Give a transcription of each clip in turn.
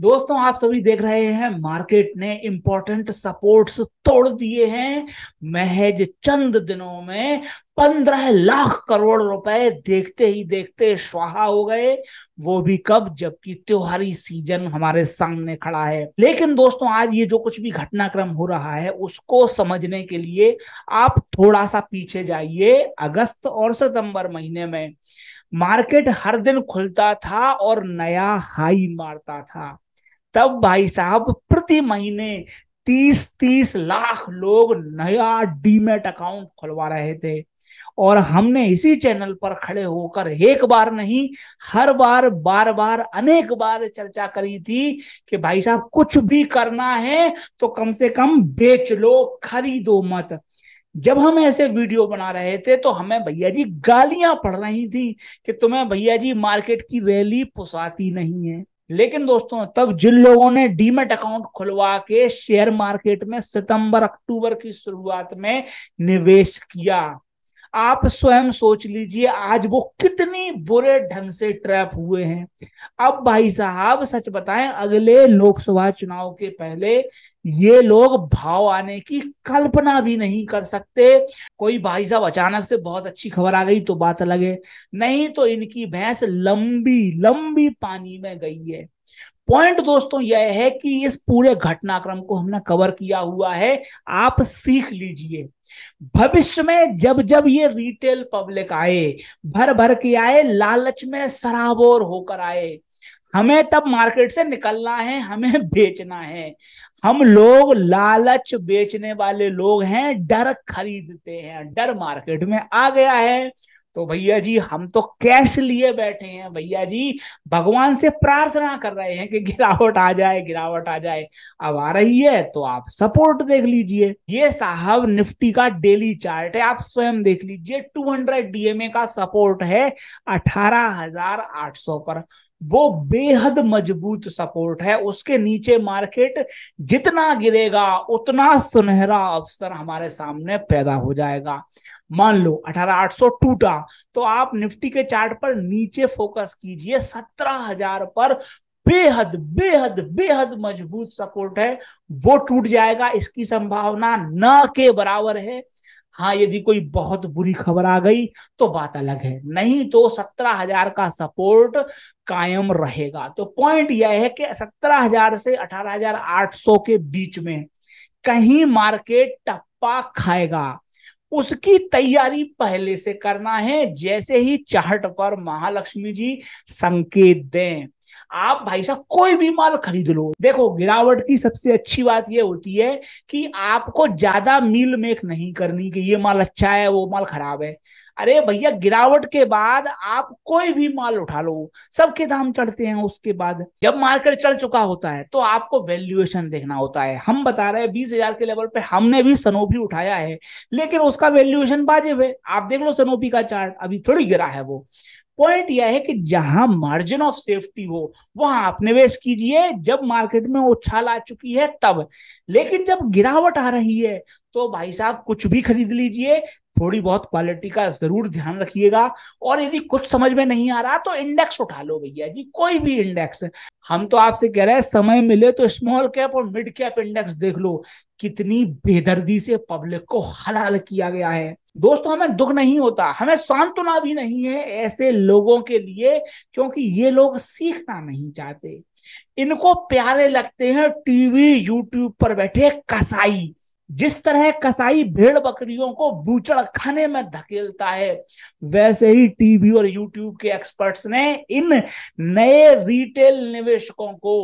दोस्तों आप सभी देख रहे हैं मार्केट ने इंपॉर्टेंट सपोर्ट्स तोड़ दिए हैं महज चंद दिनों में पंद्रह लाख करोड़ रुपए देखते ही देखते स्वाहा हो गए वो भी कब जबकि त्योहारी सीजन हमारे सामने खड़ा है लेकिन दोस्तों आज ये जो कुछ भी घटनाक्रम हो रहा है उसको समझने के लिए आप थोड़ा सा पीछे जाइए अगस्त और सितंबर महीने में मार्केट हर दिन खुलता था और नया हाई मारता था तब भाई साहब प्रति महीने तीस तीस लाख लोग नया डीमेट अकाउंट खुलवा रहे थे और हमने इसी चैनल पर खड़े होकर एक बार नहीं हर बार बार बार अनेक बार चर्चा करी थी कि भाई साहब कुछ भी करना है तो कम से कम बेच लो खरीदो मत जब हम ऐसे वीडियो बना रहे थे तो हमें भैया जी गालियां पड़ रही थी कि तुम्हें भैया जी मार्केट की वैली पुसाती नहीं है लेकिन दोस्तों तब जिन लोगों ने डीमेट अकाउंट खुलवा के शेयर मार्केट में सितंबर अक्टूबर की शुरुआत में निवेश किया आप स्वयं सोच लीजिए आज वो कितनी बुरे ढंग से ट्रैप हुए हैं अब भाई साहब सच बताएं अगले लोकसभा चुनाव के पहले ये लोग भाव आने की कल्पना भी नहीं कर सकते कोई भाई साहब अचानक से बहुत अच्छी खबर आ गई तो बात अलग है नहीं तो इनकी भैंस लंबी लंबी पानी में गई है पॉइंट दोस्तों यह है कि इस पूरे घटनाक्रम को हमने कवर किया हुआ है आप सीख लीजिए भविष्य में जब जब ये रिटेल पब्लिक आए भर भर के आए लालच में सराबोर होकर आए हमें तब मार्केट से निकलना है हमें बेचना है हम लोग लालच बेचने वाले लोग हैं डर खरीदते हैं डर मार्केट में आ गया है तो भैया जी हम तो कैश लिए बैठे हैं भैया जी भगवान से प्रार्थना कर रहे हैं कि गिरावट आ जाए गिरावट आ जाए अब आ रही है तो आप सपोर्ट देख लीजिए ये साहब निफ्टी का डेली चार्ट है आप स्वयं देख लीजिए 200 डीएमए का सपोर्ट है 18,800 पर वो बेहद मजबूत सपोर्ट है उसके नीचे मार्केट जितना गिरेगा उतना सुनहरा अवसर हमारे सामने पैदा हो जाएगा मान लो 18800 टूटा तो आप निफ्टी के चार्ट पर नीचे फोकस कीजिए 17000 पर बेहद बेहद बेहद मजबूत सपोर्ट है वो टूट जाएगा इसकी संभावना न के बराबर है हाँ यदि कोई बहुत बुरी खबर आ गई तो बात अलग है नहीं तो सत्रह हजार का सपोर्ट कायम रहेगा तो पॉइंट यह है कि सत्रह हजार से अठारह हजार आठ सौ के बीच में कहीं मार्केट टप्पा खाएगा उसकी तैयारी पहले से करना है जैसे ही चार्ट पर महालक्ष्मी जी संकेत दें आप भाई साहब कोई भी माल खरीद लो देखो गिरावट की सबसे अच्छी बात यह होती है कि आपको ज्यादा मील मेक नहीं करनी कि ये माल अच्छा है वो माल खराब है अरे भैया गिरावट के बाद आप कोई भी माल उठा लो सबके दाम चढ़ते हैं उसके बाद जब मार्केट चढ़ चुका होता है तो आपको वैल्यूएशन देखना होता है हम बता रहे हैं बीस हजार के लेवल पे हमने भी सनोपी उठाया है लेकिन उसका वैल्यूएशन बाजिब है आप देख लो सनोपी का चार्ट अभी थोड़ी गिरा है वो पॉइंट यह है कि जहां मार्जिन ऑफ सेफ्टी हो वहां आप निवेश कीजिए जब मार्केट में उछाल आ चुकी है तब लेकिन जब गिरावट आ रही है तो भाई साहब कुछ भी खरीद लीजिए थोड़ी बहुत क्वालिटी का जरूर ध्यान रखिएगा और यदि कुछ समझ में नहीं आ रहा तो इंडेक्स उठा लो भैया जी कोई भी इंडेक्स हम तो आपसे कह रहे हैं समय मिले तो स्मॉल कैप और मिड कैप इंडेक्स देख लो कितनी बेदर्दी से पब्लिक को हलाल किया गया है दोस्तों हमें दुख नहीं होता हमें सांत्वना भी नहीं है ऐसे लोगों के लिए क्योंकि ये लोग सीखना नहीं चाहते इनको प्यारे लगते हैं टीवी यूट्यूब पर बैठे कसाई जिस तरह कसाई भेड़ बकरियों को बूचड़ खाने में धकेलता है वैसे ही टीवी और यूट्यूब के एक्सपर्ट्स ने इन नए रिटेल निवेशकों को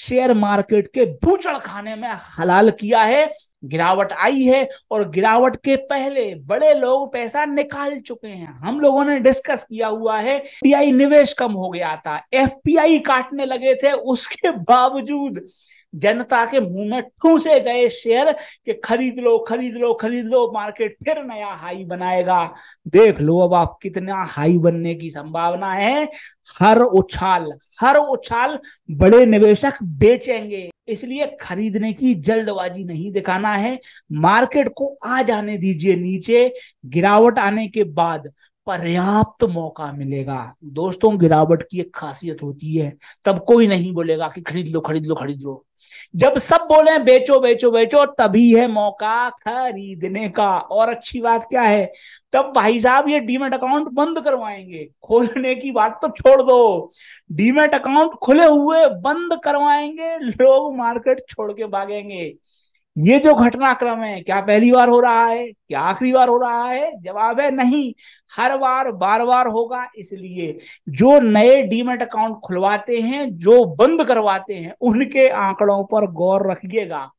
शेयर मार्केट के बूचड़ खाने में हलाल किया है गिरावट आई है और गिरावट के पहले बड़े लोग पैसा निकाल चुके हैं हम लोगों ने डिस्कस किया हुआ है पीआई निवेश कम हो गया था एफपीआई काटने लगे थे उसके बावजूद जनता के मुंह में ठूसे गए शेयर के खरीद लो खरीद लो खरीद लो मार्केट फिर नया हाई बनाएगा देख लो अब आप कितना हाई बनने की संभावना है हर उछाल हर उछाल बड़े निवेशक बेचेंगे इसलिए खरीदने की जल्दबाजी नहीं दिखाना है मार्केट को आ जाने दीजिए नीचे गिरावट आने के बाद पर्याप्त मौका मिलेगा दोस्तों गिरावट की एक खासियत होती है तब कोई नहीं बोलेगा कि खरीद लो खरीद लो खरीद लो जब सब बोले बेचो बेचो बेचो तभी है मौका खरीदने का और अच्छी बात क्या है तब भाई साहब ये डीमेट अकाउंट बंद करवाएंगे खोलने की बात तो छोड़ दो डीमेट अकाउंट खुले हुए बंद करवाएंगे लोग मार्केट छोड़ के भागेंगे ये जो घटनाक्रम है क्या पहली बार हो रहा है क्या आखिरी बार हो रहा है जवाब है नहीं हर बार बार बार होगा इसलिए जो नए डीमेट अकाउंट खुलवाते हैं जो बंद करवाते हैं उनके आंकड़ों पर गौर रखिएगा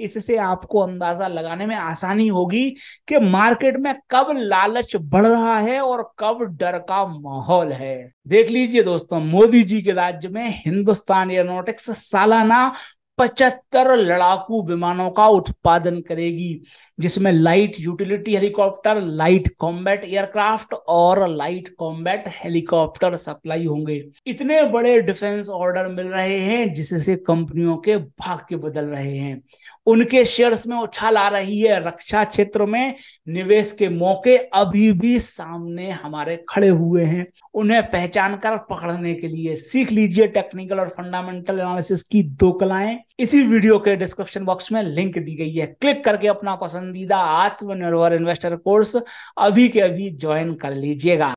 इससे आपको अंदाजा लगाने में आसानी होगी कि मार्केट में कब लालच बढ़ रहा है और कब डर का माहौल है देख लीजिए दोस्तों मोदी जी के राज्य में हिंदुस्तान एयरोनोटिक्स सालाना पचहत्तर लड़ाकू विमानों का उत्पादन करेगी जिसमें light utility helicopter light combat aircraft और लाइट कॉम्बैट हेलीकॉप्टर सप्लाई होंगे इतने बड़े डिफेंस ऑर्डर मिल रहे हैं जिससे कंपनियों के भाग्य बदल रहे हैं उनके शेयर्स में उछाल आ रही है रक्षा क्षेत्र में निवेश के मौके अभी भी सामने हमारे खड़े हुए हैं उन्हें पहचान कर पकड़ने के लिए सीख लीजिए टेक्निकल और फंडामेंटल एनालिसिस की दो कलाएं इसी वीडियो के डिस्क्रिप्शन बॉक्स में लिंक दी गई है क्लिक करके अपना पसंदीदा आत्मनिर्भर इन्वेस्टर कोर्स अभी के अभी ज्वाइन कर लीजिएगा